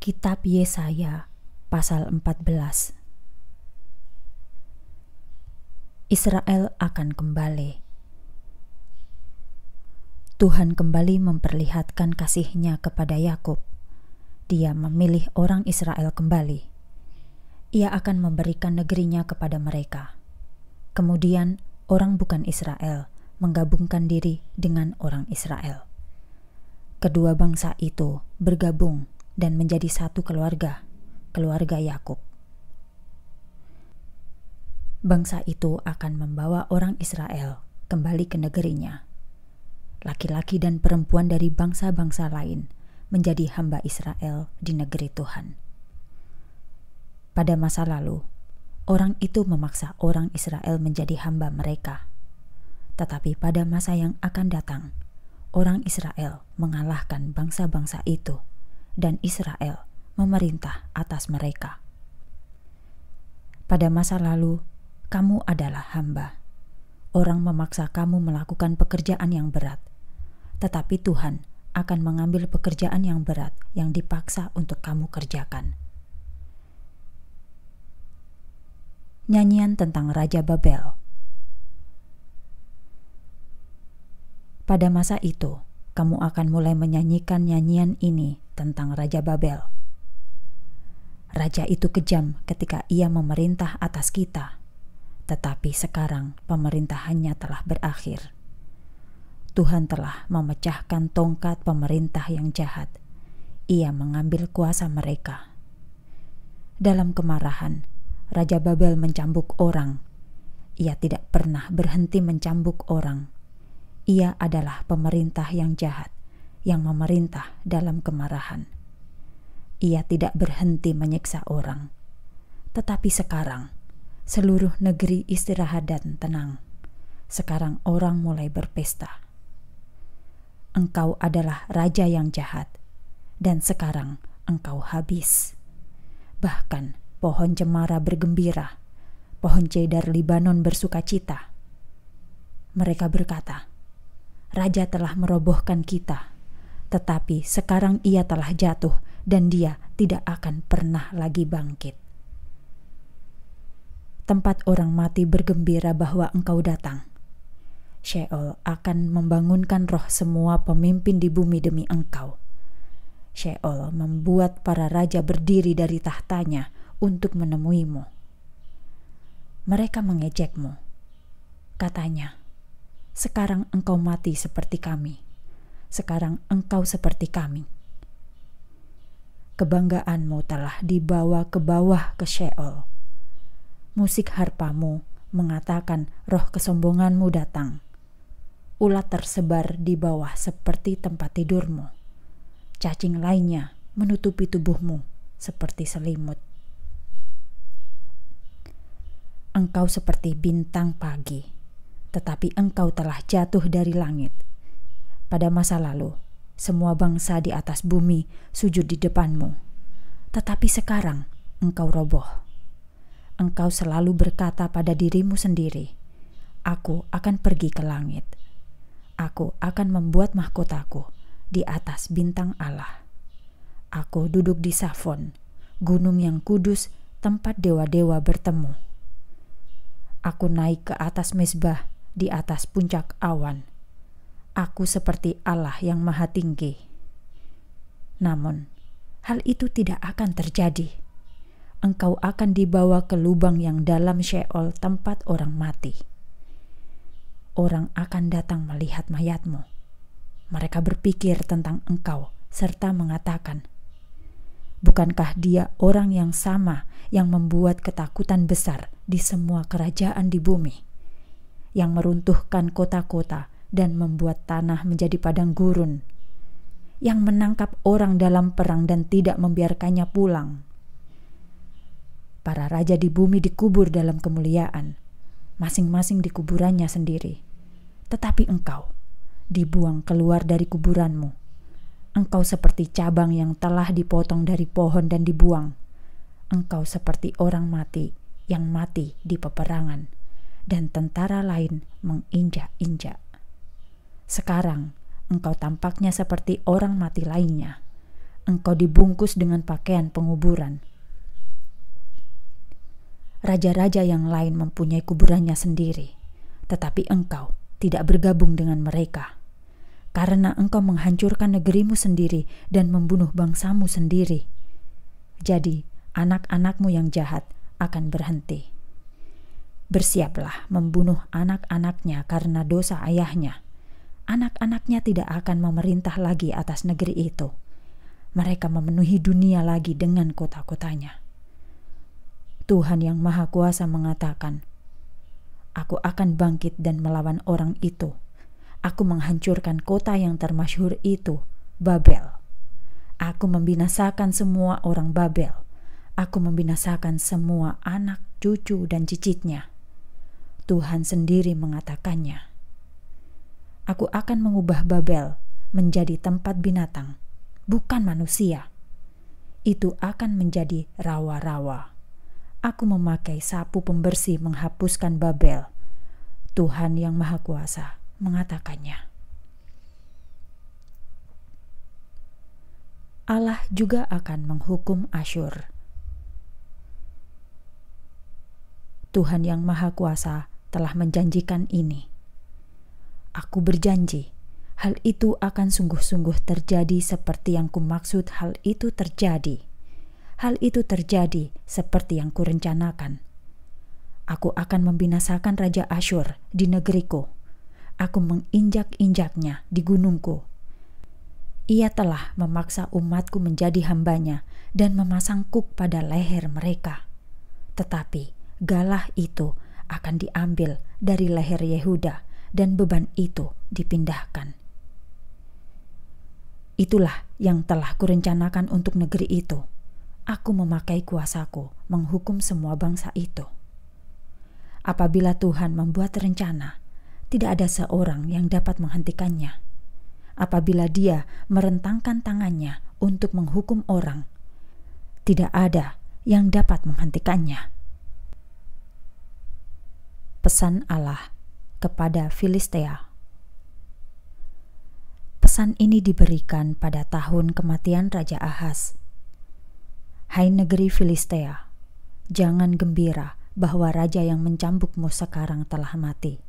Kitab Yesaya pasal 14 Israel akan kembali Tuhan kembali memperlihatkan kasihnya kepada Yakub. Dia memilih orang Israel kembali. Ia akan memberikan negerinya kepada mereka. Kemudian, orang bukan Israel menggabungkan diri dengan orang Israel. Kedua bangsa itu bergabung dan menjadi satu keluarga, keluarga Yakub. Bangsa itu akan membawa orang Israel kembali ke negerinya. Laki-laki dan perempuan dari bangsa-bangsa lain menjadi hamba Israel di negeri Tuhan. Pada masa lalu, orang itu memaksa orang Israel menjadi hamba mereka. Tetapi pada masa yang akan datang, orang Israel mengalahkan bangsa-bangsa itu dan Israel memerintah atas mereka. Pada masa lalu, kamu adalah hamba. Orang memaksa kamu melakukan pekerjaan yang berat, tetapi Tuhan akan mengambil pekerjaan yang berat yang dipaksa untuk kamu kerjakan. Nyanyian tentang Raja Babel. Pada masa itu, kamu akan mulai menyanyikan nyanyian ini tentang Raja Babel. Raja itu kejam ketika ia memerintah atas kita, tetapi sekarang pemerintahannya telah berakhir. Tuhan telah memecahkan tongkat pemerintah yang jahat. Ia mengambil kuasa mereka. Dalam kemarahan, Raja Babel mencambuk orang. Ia tidak pernah berhenti mencambuk orang ia adalah pemerintah yang jahat yang memerintah dalam kemarahan. Ia tidak berhenti menyiksa orang, tetapi sekarang seluruh negeri istirahat dan tenang. Sekarang orang mulai berpesta. Engkau adalah raja yang jahat, dan sekarang engkau habis. Bahkan pohon cemara bergembira, pohon cedar Libanon bersuka cita. Mereka berkata, raja telah merobohkan kita. Tetapi sekarang ia telah jatuh dan dia tidak akan pernah lagi bangkit. Tempat orang mati bergembira bahwa engkau datang. Sheol akan membangunkan roh semua pemimpin di bumi demi engkau. Sheol membuat para raja berdiri dari tahtanya untuk menemuimu. Mereka mengejekmu. Katanya, sekarang engkau mati seperti kami. Sekarang engkau seperti kami. Kebanggaanmu telah dibawa ke bawah ke Sheol. Musik harpamu mengatakan roh kesombonganmu datang. Ulat tersebar di bawah seperti tempat tidurmu. Cacing lainnya menutupi tubuhmu seperti selimut. Engkau seperti bintang pagi tetapi engkau telah jatuh dari langit. Pada masa lalu, semua bangsa di atas bumi sujud di depanmu, tetapi sekarang engkau roboh. Engkau selalu berkata pada dirimu sendiri, "Aku akan pergi ke langit. Aku akan membuat mahkotaku di atas bintang Allah. Aku duduk di Safon, gunung yang kudus, tempat dewa-dewa bertemu." Aku naik ke atas mezbah di atas puncak awan. Aku seperti Allah yang Maha Tinggi. Namun, hal itu tidak akan terjadi. Engkau akan dibawa ke lubang yang dalam Sheol, tempat orang mati. Orang akan datang melihat mayatmu. Mereka berpikir tentang engkau serta mengatakan, Bukankah dia orang yang sama yang membuat ketakutan besar di semua kerajaan di bumi? yang meruntuhkan kota-kota dan membuat tanah menjadi padang gurun, yang menangkap orang dalam perang dan tidak membiarkannya pulang. Para raja di bumi dikubur dalam kemuliaan, masing-masing di kuburannya sendiri. Tetapi engkau dibuang keluar dari kuburanmu. Engkau seperti cabang yang telah dipotong dari pohon dan dibuang. Engkau seperti orang mati yang mati di peperangan dan tentara lain menginjak-injak. Sekarang engkau tampaknya seperti orang mati lainnya. Engkau dibungkus dengan pakaian penguburan. Raja-raja yang lain mempunyai kuburannya sendiri, tetapi engkau tidak bergabung dengan mereka. Karena engkau menghancurkan negerimu sendiri dan membunuh bangsamu sendiri. Jadi, anak-anakmu yang jahat akan berhenti. Bersiaplah membunuh anak-anaknya karena dosa ayahnya. Anak-anaknya tidak akan memerintah lagi atas negeri itu. Mereka memenuhi dunia lagi dengan kota-kotanya. Tuhan yang Maha Kuasa mengatakan, "Aku akan bangkit dan melawan orang itu. Aku menghancurkan kota yang termasyhur itu, Babel. Aku membinasakan semua orang Babel." aku membinasakan semua anak, cucu, dan cicitnya. Tuhan sendiri mengatakannya, "Aku akan mengubah Babel menjadi tempat binatang, bukan manusia. Itu akan menjadi rawa-rawa. Aku memakai sapu pembersih menghapuskan Babel." Tuhan yang Maha Kuasa mengatakannya. Allah juga akan menghukum Asyur. Tuhan yang Maha Kuasa telah menjanjikan ini. Aku berjanji, hal itu akan sungguh-sungguh terjadi seperti yang kumaksud hal itu terjadi. Hal itu terjadi seperti yang kurencanakan. Aku akan membinasakan Raja Asyur di negeriku. Aku menginjak-injaknya di gunungku. Ia telah memaksa umatku menjadi hambanya dan memasang kuk pada leher mereka. Tetapi galah itu akan diambil dari leher Yehuda dan beban itu dipindahkan. Itulah yang telah kurencanakan untuk negeri itu. Aku memakai kuasaku menghukum semua bangsa itu. Apabila Tuhan membuat rencana, tidak ada seorang yang dapat menghentikannya. Apabila Dia merentangkan tangannya untuk menghukum orang, tidak ada yang dapat menghentikannya pesan Allah kepada Filistea. Pesan ini diberikan pada tahun kematian Raja Ahas. Hai negeri Filistea, jangan gembira bahwa raja yang mencambukmu sekarang telah mati.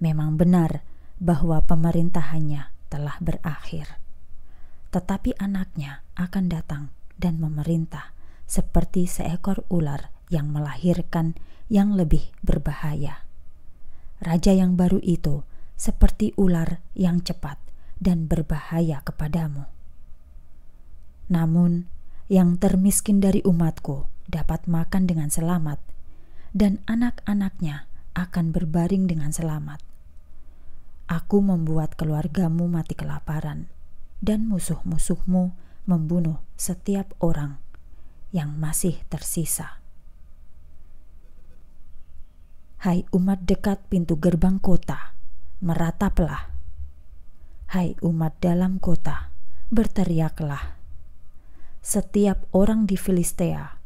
Memang benar bahwa pemerintahannya telah berakhir, tetapi anaknya akan datang dan memerintah seperti seekor ular yang melahirkan yang lebih berbahaya. Raja yang baru itu seperti ular yang cepat dan berbahaya kepadamu. Namun, yang termiskin dari umatku dapat makan dengan selamat, dan anak-anaknya akan berbaring dengan selamat. Aku membuat keluargamu mati kelaparan, dan musuh-musuhmu membunuh setiap orang yang masih tersisa. Hai umat dekat pintu gerbang kota, merataplah. Hai umat dalam kota, berteriaklah. Setiap orang di Filistea,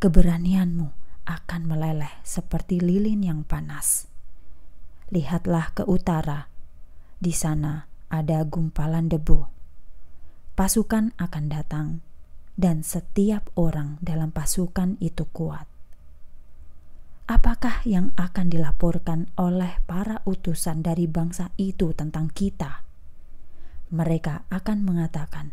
keberanianmu akan meleleh seperti lilin yang panas. Lihatlah ke utara, di sana ada gumpalan debu. Pasukan akan datang, dan setiap orang dalam pasukan itu kuat. Apakah yang akan dilaporkan oleh para utusan dari bangsa itu tentang kita? Mereka akan mengatakan,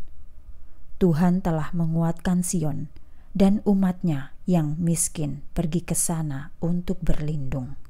"Tuhan telah menguatkan Sion, dan umatnya yang miskin pergi ke sana untuk berlindung."